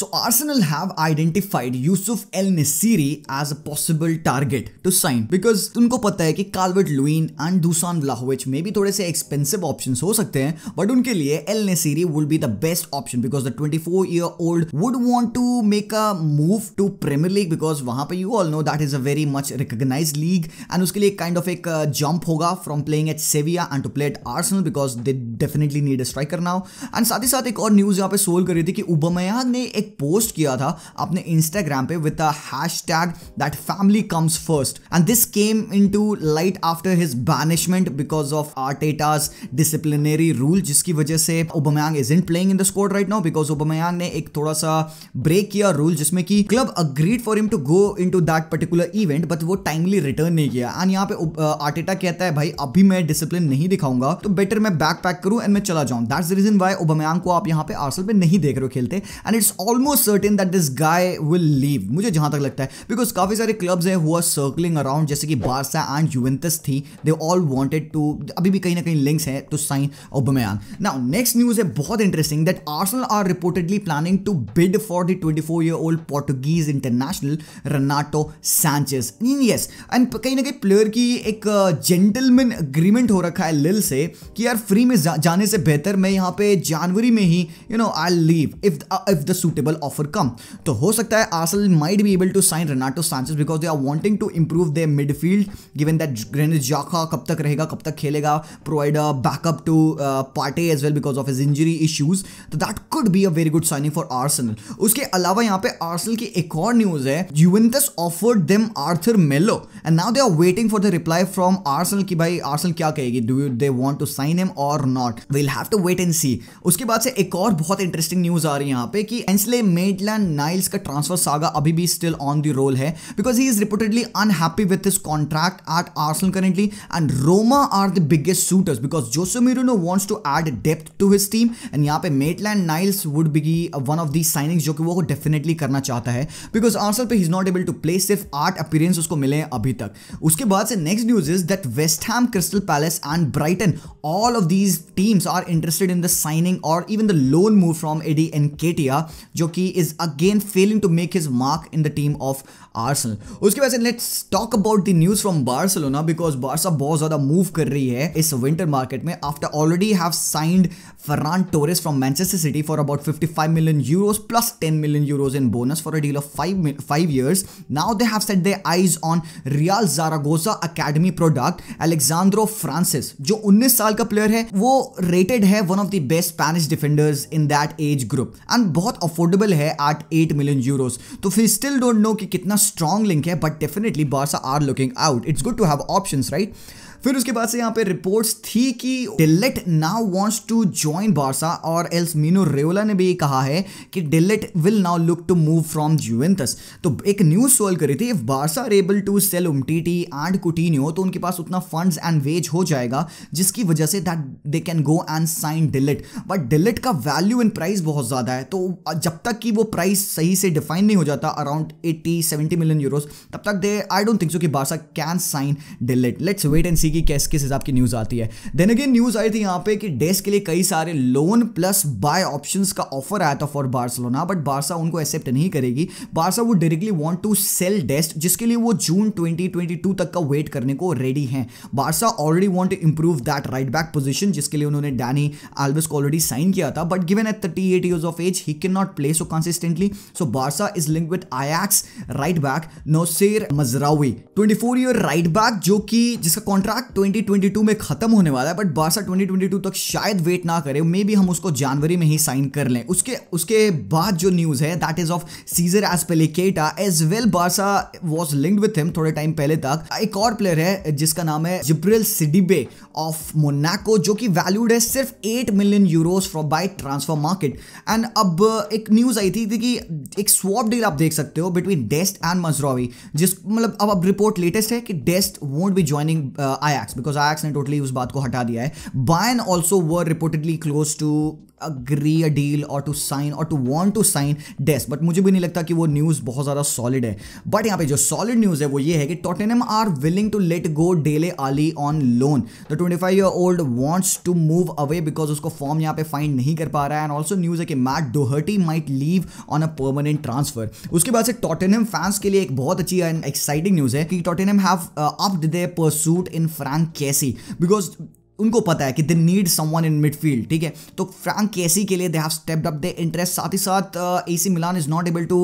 So Arsenal have identified Yusuf El Nesiri as a possible target to sign because उनको पता है कि Calvert Lewin and Dusan Vlahovic may be थोड़े से expensive options हो सकते हैं but उनके लिए El Nesiri would be the best option because the 24 year old would want to make a move to Premier League because वहां पे you all know that is a very much recognized league and उसके लिए kind of एक jump होगा from playing at Sevilla and to play at Arsenal because they definitely need a striker now and साथ ही साथ एक और news यहाँ पे सोल कर रही थी कि उबमयांग ने एक पोस्ट किया था अपने इंस्टाग्राम पे with hashtag that family comes first and this came into light after his banishment because of Arteta's disciplinary rule जिसकी वजह से Aubameyang is in playing in the score right now because Aubameyang ने एक थोड़ा सा break किया rule जिसमें कि club agreed for him to go into that particular event but वो टाइमली रिटर्न नहीं किया एंड यहाँ पे आर्टेटा uh, कहता है भाई अभी मैं डिसिप्लिन नहीं दिखाऊंगा तो बेटर मैं बैक पैक करूँ एंड मैं चला जाऊँ that's the reason why Aubameyang को आप यहाँ पे आर्सल पे नहीं देख रहे हो खेलते and it's all almost certain that this guy will leave मुझे जहां तक लगता है बिकॉज काफ़ी सारे क्लब्स हैं हुआ सर्कलिंग अराउंड जैसे कि बारसा एंड यूवेंटस थी दे ऑल वांटेड टू अभी भी कहीं ना कहीं लिंक्स हैं to sign Aubameyang now next news है बहुत interesting that Arsenal are reportedly planning to bid for the twenty four year old Portuguese international Renato Sanches in yes and कहीं ना कहीं प्लेयर की एक जेंटलमैन अग्रीमेंट हो रखा है लिल से कि यार फ्री में जा, जाने से बेहतर मैं यहाँ पे जनवरी में ही you know I leave if if the suit acceptable offer come तो हो सकता है Arsenal might be able to sign Renato Sanches because they are wanting to improve their midfield given that Granit Xhaka कब तक रहेगा कब तक खेलेगा provide a backup to Partey as well because of is injury issues तो that could be a very good signing for Arsenal उसके अलावा यहाँ पे आर्सल की एक और न्यूज है Juventus offered them Arthur Melo and now they are waiting for the reply from Arsenal की भाई आर्सल क्या कहेगी do they want to sign em or not will have to wait and see उसके बाद से एक और बहुत इंटरेस्टिंग न्यूज आ रही है यहाँ पे कि एंसल इसलिए मेडलैंड नाइल्स का ट्रांसफर सागा अभी भी स्टिल ऑन द रोल है because he is reportedly unhappy with his contract at Arsenal currently and Roma are the biggest suitors because Jose नो wants to add depth to his team and यहाँ पे Maitland Niles would be one of the signings जो कि वो definitely करना चाहता है because Arsenal पे is not able to play सिर्फ आर्ट अपीरेंस उसको मिले हैं अभी तक उसके बाद से next news is that West Ham Crystal Palace and Brighton all of these teams are interested in the signing or even the loan move from Eddie Nketiah जो कि is again failing to make his mark in the team of Arsenal उसके वजह से let's talk about the news from Barcelona because Barca बहुत ज्यादा move कर रही है इस विंटर मार्केट में after already have signed Ferran Torres from Manchester City for about 55 million euros plus 10 million euros in bonus for a deal of 5, five years. Now they have set their eyes on Real Zaragoza Academy product Alexandro Francis जो 19 साल का player है वो rated है one of the best Spanish defenders in that age group and बहुत affordable है at 8 million euros तो फिर स्टिल डोंट नो कि कितना स्ट्रॉन्ग लिंक है but definitely Barca are looking out it's good to have options right फिर उसके बाद से यहाँ पे रिपोर्ट्स थी कि De Ligt now wants to join Barca और एल्स मीनो रेवला ने भी ये कहा है कि delete will now look to move from Juventus तो एक न्यूज सोल्व करी थी if Barca are able to sell Umtiti and Coutinho तो उनके पास उतना फंड्स एंड वेज हो जाएगा जिसकी वजह से that they can go and sign De Ligt but De Ligt का वैल्यू एंड प्राइस बहुत ज़्यादा है तो जब तक कि वो प्राइस सही से डिफाइन नहीं हो जाता around eighty seventy million euros तब तक they I don't think so कि Barca can sign De Ligt let's wait and see किसी की कैस किस हिसाब की न्यूज़ आती है देन अगेन न्यूज़ आई थी यहाँ पे कि डेस्क के लिए कई सारे लोन प्लस बाय ऑप्शन का ऑफर आया था फॉर बार्सलोना बट बारसा उनको एक्सेप्ट नहीं करेगी बारसा वो directly want to sell Dest जिसके लिए वो जून 2022 तक का वेट करने को रेडी हैं Barca already want to improve that right back position जिसके लिए उन्होंने डैनी एल्विस को ऑलरेडी साइन किया था but given at thirty eight years of age he can not play so consistently so Barca is link with Ajax right back Noussair Mazraoui twenty four year right back जो कि जिसका contract Barça 2022 में खत्म होने वाला है but Barça 2022 तक शायद वेट ना करे मे बी हम उसको जनवरी में ही साइन कर लें उसके उसके बाद जो न्यूज़ है that is of Cesar Azpilicueta as well Barca was linked with him थोड़े टाइम पहले तक एक और प्लेयर है जिसका नाम है जिब्रिल सिडिबे ऑफ मोनाको जो कि वैल्यूड है सिर्फ eight million euros from by transfer market and अब एक न्यूज़ आई थी, थी कि एक स्वॉप डील आप देख सकते हो बिटवीन डेस्ट एंड मजरावी जिस मतलब अब अब रिपोर्ट लेटेस्ट है कि Dest won't be joining Ajax because Ajax ने टोटली उस बात को हटा दिया है Bayern also were reportedly close to agree a deal or to sign or to want to sign Dest but मुझे भी नहीं लगता कि वो न्यूज़ बहुत ज़्यादा सॉलिड है बट यहाँ पे जो सॉलिड न्यूज़ है वो ये है कि Tottenham are willing to let go Dele Alli on loan the twenty five year old wants to move away because उसको फॉर्म यहाँ पे फाइंड नहीं कर पा रहा है एंड ऑल्सो न्यूज़ है कि Matt Doherty might leave on a permanent transfer उसके बाद से टोटेनम फैंस के लिए एक बहुत अच्छी एंड एक्साइटिंग न्यूज़ है कि Tottenham have up their pursuit in Franck Kessie because उनको पता है कि they need someone in midfield ठीक है तो फ्रैंक केसी के लिए they have stepped up their interest साथ ही साथ A C Milan is not able to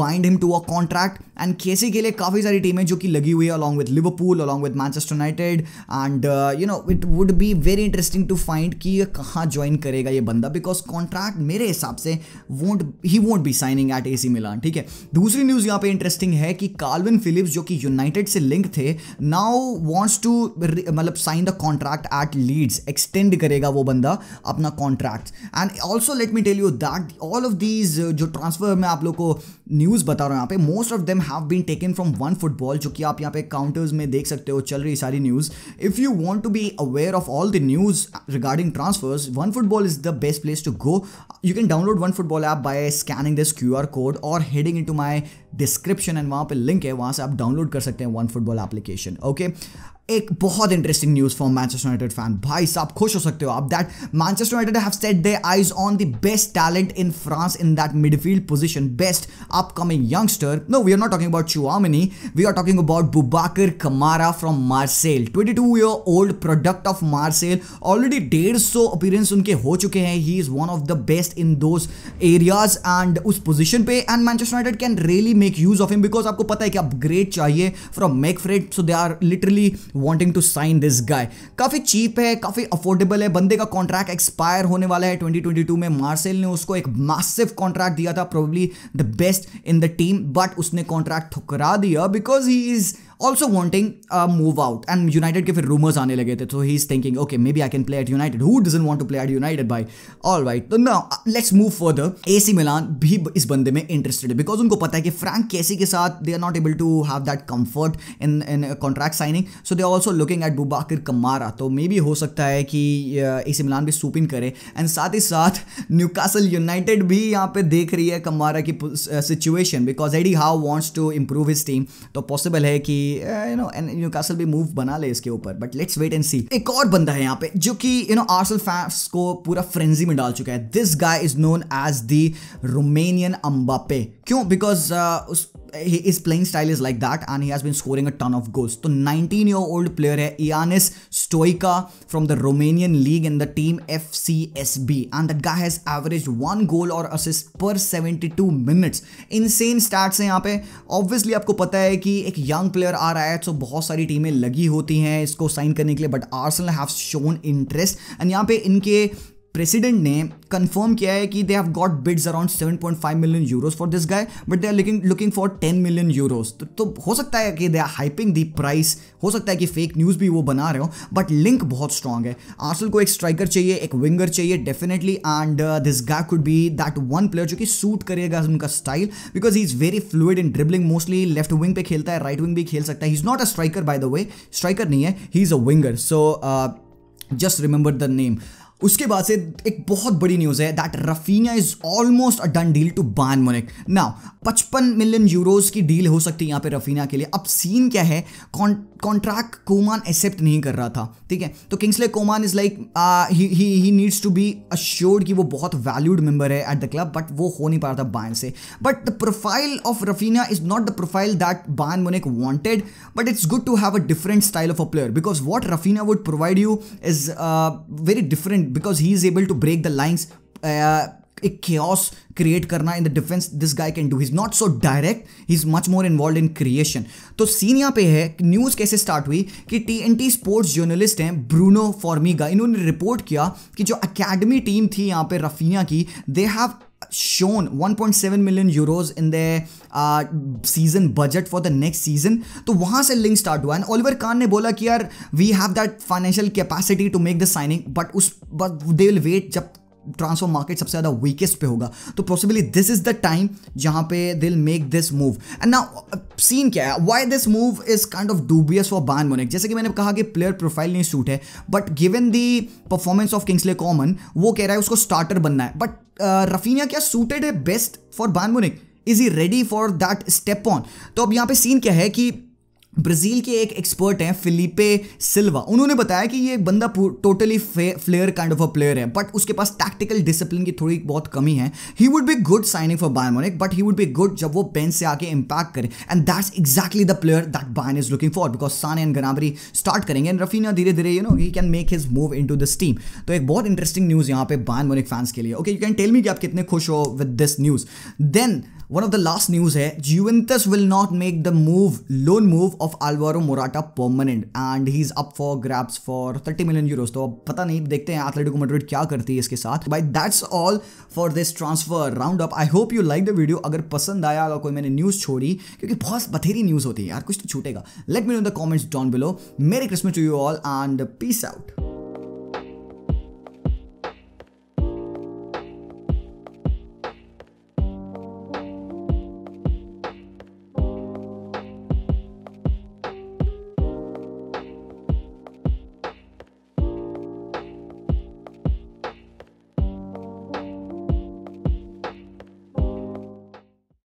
bind him to a contract and Kessie के लिए काफ़ी सारी टीमें जो कि लगी हुई है along with Liverpool along with Manchester United and you know it would be very interesting to find कि ये कहाँ ज्वाइन करेगा ये बंदा बिकॉज कॉन्ट्रैक्ट मेरे हिसाब से won't he won't be signing at A C Milan ठीक है दूसरी न्यूज़ यहाँ पे इंटरेस्टिंग है कि कार्लविन फिलिप्स जो कि यूनाइटेड से लिंक थे नाउ वॉन्ट्स टू मतलब sign the contract at that Leeds extend करेगा वो बंदा अपना contract and also let me tell you that all of these जो ट्रांसफर में आप लोग को न्यूज़ बता रहा हूँ यहाँ पे most of them have been taken from One Football जो कि आप यहाँ पे काउंटर्स में देख सकते हो चल रही सारी news if you want to be aware of all the news regarding transfers OneFootball is the best place to go you can download OneFootball app by scanning this Q R code और heading into my description and वहाँ पे link है वहाँ से आप download कर सकते हैं वन फुटबॉल एप्लीकेशन ओके एक बहुत interesting news for Manchester United fan भाई साहब खुश हो सकते हो आप that Manchester United have set their eyes on the best talent in France in that midfield position best upcoming youngster no we are not talking about Tchouameni we are talking about Boubacar Kamara from Marseille twenty two year old product of Marseille already डेढ़ सौ appearance उनके हो चुके हैं he is one of the best in those areas and उस position पे and Manchester United can really make use of him because आपको पता है कि अपग्रेड चाहिए from McFred so they are literally wanting to sign this guy काफ़ी cheap है काफ़ी अफोर्डेबल है बंदे का कॉन्ट्रैक्ट एक्सपायर होने वाला है 2022 में मार्सेल ने उसको एक मैसिव कॉन्ट्रैक्ट दिया था probably the best in the team but उसने कॉन्ट्रैक्ट ठुकरा दिया because he is also wanting move out and United के फिर रूमर्स आने लगे थे तो he is thinking okay maybe I can play at United who doesn't want to play at United bye all right तो ना let's move further A C Milan भी इस बंदे में इंटरेस्टेड है बिकॉज उनको पता है कि फ्रैंक कैसी के साथ they are not able to have that comfort in in contract signing so they also looking at Boubakary Kamara तो मे बी हो सकता है कि ए सी मिलान भी इन करे एंड साथ ही साथ न्यूकासल यूनाइटेड भी यहाँ पे देख रही है कमारा की situation because Eddie Howe wants to improve his team तो पॉसिबल है कि यू नो एंड न्यू भी मूव बना ले इसके ऊपर but let's wait and see एक और बंदा है यहाँ पे जो कि यू नो आर्सल फैंस को पूरा फ्रेंजी में डाल चुका है this guy is known as the Romanian Mbappe क्यों बिकॉज uh, उस his playing style is like that and he has been scoring a ton of goals. So 19 year old player hai Ianis Stoica from the Romanian league in the team FCSB and that guy has averaged one goal or assist per 72 minutes. Insane stats hai yahan pe obviously aapko pata hai ki ek young player aa raha hai so bahut sari teamein lagi hoti hain isko sign karne ke liye but arsenal have shown interest and yahan pe inke president ने confirm किया है कि they have got bids around 7.5 million euros for this guy but they are looking looking for 10 million euros तो हो सकता है कि they are hyping the price हो सकता है कि फेक न्यूज़ भी वो बना रहे हो बट लिंक बहुत स्ट्रांग है आर्सल को एक स्ट्राइकर चाहिए एक विंगर चाहिए definitely and this guy could be that one player जो कि सूट करेगा उनका style because he is very fluid in dribbling mostly left wing पे खेलता है राइट right विंग भी खेल सकता है he is not a striker by the way striker नहीं है he is a winger so just remember the name उसके बाद से एक बहुत बड़ी न्यूज़ है that Raphinha is almost a done deal to Bayern Munich now पचपन मिलियन यूरोज की डील हो सकती है यहाँ पे रफीना के लिए अब सीन क्या है कॉन्ट्रैक्ट कोमान एक्सेप्ट नहीं कर रहा था ठीक है तो Kingsley Coman is like he needs to be assured कि वो बहुत वैल्यूड मेंबर है एट द क्लब बट वो हो नहीं पा रहा था बान से but the profile of Raphinha is not the profile that Bayern Munich wanted but it's good to have a different style of a player because what Raphinha would provide you is very different because he is able to break the lines एक chaos create करना in the defence this guy can do is not so direct he is much more involve in creation तो scene यहाँ पे है news कैसे start हुई कि T N T sports journalist हैं ब्रूनो फॉर्मीगा इन्होंने रिपोर्ट किया कि जो अकेडमी टीम थी यहाँ पे रफीना की they have shown 1.7 million euros in their uh, season budget for the next season तो वहां से लिंक स्टार्ट हुआ एंड ओलिवर कान ने बोला कि यार we have that financial capacity to make the signing but उस बट दे विल वेट जब ट्रांसफर मार्केट सबसे ज़्यादा वीकेस्ट पे होगा तो possibly this is the time जहां पे they'll make this move and now scene क्या है why this move is kind of dubious for Bayern Munich जैसे कि मैंने कहा कि प्लेयर प्रोफाइल नहीं सूट है but given the performance of Kingsley Coman वो कह रहा है उसको स्टार्टर बनना है बट रफीनिया uh, क्या सूटेड है best for Bayern Munich is he ready for that step on तो अब यहाँ पे सीन क्या है कि ब्राज़ील के एक एक्सपर्ट हैं फिलिपे सिल्वा उन्होंने बताया कि ये एक बंदा totally flair kind of a player है बट उसके पास टैक्टिकल डिसिप्लिन की थोड़ी बहुत कमी है he would be good signing for Bayern Munich but he would be good जब वो बेंच से आके इम्पैक्ट करे and that's exactly the player that Bayern is looking for because Sane and Gnabry start करेंगे एंड रफीना धीरे धीरे you know he can make his move into this team तो एक बहुत इंटरेस्टिंग न्यूज़ यहाँ पे Bayern monic fans के लिए okay you can tell me कि आप कितने खुश हो with this news then one of the last news है will not make the move loan move of Alvaro Morata Morata and he is up for grabs for 30 million euros तो अब पता नहीं देखते हैं एथलेटिको मेड्रिड क्या करती है इसके साथ bye that's all for this transfer round up I hope you like the video अगर पसंद आया अगर कोई मैंने न्यूज़ छोड़ी क्योंकि बहुत बथेरी न्यूज़ होती है यार कुछ तो छूटेगा let me know the comments down below merry Christmas to you all and peace out